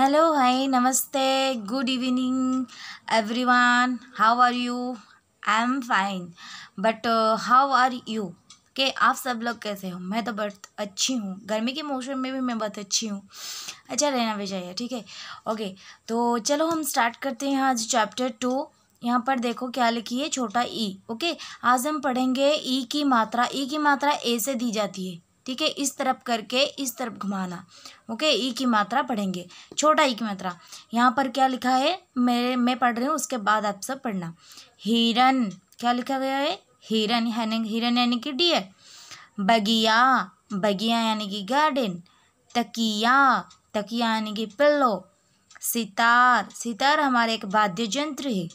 hello नमस्ते good evening everyone how are you I am fine but how are you के आप सब लोग कैसे हो मैं तो बहुत अच्छी हूँ गर्मी के मौसम में भी मैं बहुत अच्छी हूँ अच्छा रहना भी चाहिए ठीक है ओके तो चलो हम स्टार्ट करते हैं आज चैप्टर टू यहाँ पर देखो क्या लिखी है छोटा ई e, ओके आज हम पढ़ेंगे ई e की मात्रा ई e की मात्रा ए से दी जाती है ठीक है इस तरफ करके इस तरफ घुमाना ओके ई की मात्रा पढ़ेंगे छोटा ई की मात्रा यहाँ पर क्या लिखा है मेरे मैं पढ़ रही हूँ उसके बाद आप सब पढ़ना हिरन क्या लिखा गया है हिरन हिरन यानी कि डियर बगिया बगिया यानी कि गार्डन तकिया तकिया यानी कि पिल्लो सितार सितार हमारे एक वाद्य यंत्र है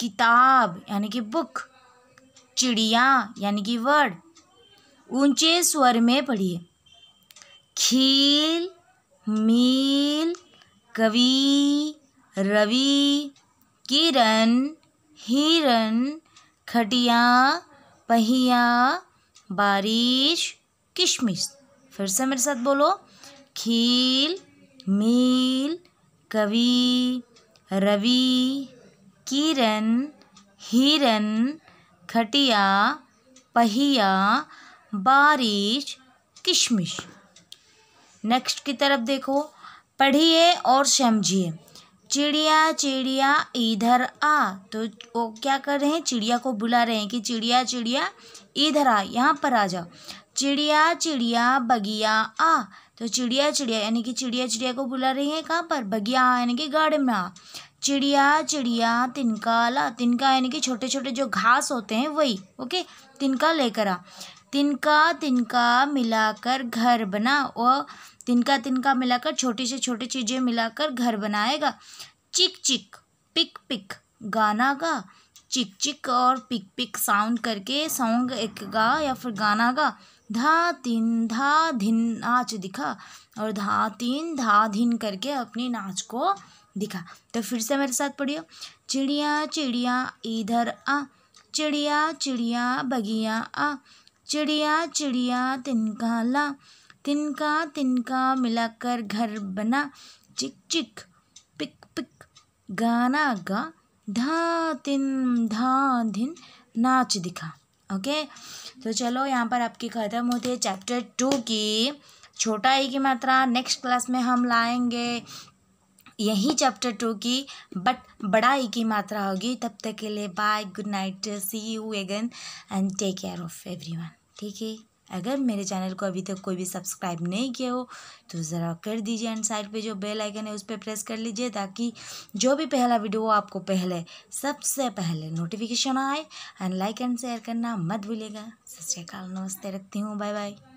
किताब यानी कि बुक चिड़िया यानी कि वर्ड ऊंचे स्वर में पढ़िए खील मील कवि रवि किरण हिरण खटिया पहिया बारिश किशमिश फिर से मेरे साथ बोलो खील मील कवि रवि किरण हिरण खटिया पहिया बारिश किशमिश नेक्स्ट की तरफ देखो पढ़िए और समझिए चिड़िया चिड़िया इधर आ तो वो क्या कर रहे हैं चिड़िया को बुला रहे हैं कि चिड़िया चिड़िया इधर आ यहाँ पर आ जाओ चिड़िया चिड़िया बगिया आ तो चिड़िया चिड़िया यानी कि चिड़िया चिड़िया को बुला रही है कहाँ पर बगिया यानी कि गार्डन में आ चिड़िया चिड़िया तिनका ला तिनका यानी कि छोटे छोटे जो घास होते हैं वही ओके तिनका लेकर आ तिनका तिनका मिलाकर घर बना वो तिनका तिनका मिलाकर छोटी से छोटी चीज़ें मिलाकर घर बनाएगा चिक चिक पिक पिक गाना गा चिक चिक और पिक पिक साउंड करके सॉन्ग एक गा या फिर गाना गा धा तीन धा धिन नाच दिखा और धा तीन धा धिन करके अपनी नाच को दिखा तो फिर से मेरे साथ पढ़ियो चिड़िया चिड़िया इधर आ चिड़िया चिड़िया बगिया आ चिड़िया चिड़िया तिनका ला तिनका तिनका मिलाकर घर बना चिक चिक पिक पिक गाना गा धा तिन धा धिन नाच दिखा ओके तो चलो यहाँ पर आपकी ख़त्म होती है चैप्टर टू की छोटा ई e की मात्रा नेक्स्ट क्लास में हम लाएंगे यहीं चैप्टर टू की बट बड़ा की मात्रा होगी तब तक के लिए bye good night see you again and take care of everyone ठीक है अगर मेरे चैनल को अभी तक कोई भी सब्सक्राइब नहीं किया हो तो ज़रा कर दीजिए एंड साइड पे जो बेल आइकन है उस पर प्रेस कर लीजिए ताकि जो भी पहला वीडियो आपको पहले सबसे पहले नोटिफिकेशन आए एंड लाइक एंड शेयर करना मत भूलिएगा सत श्रीकाल नमस्ते रखती हूँ बाय बाय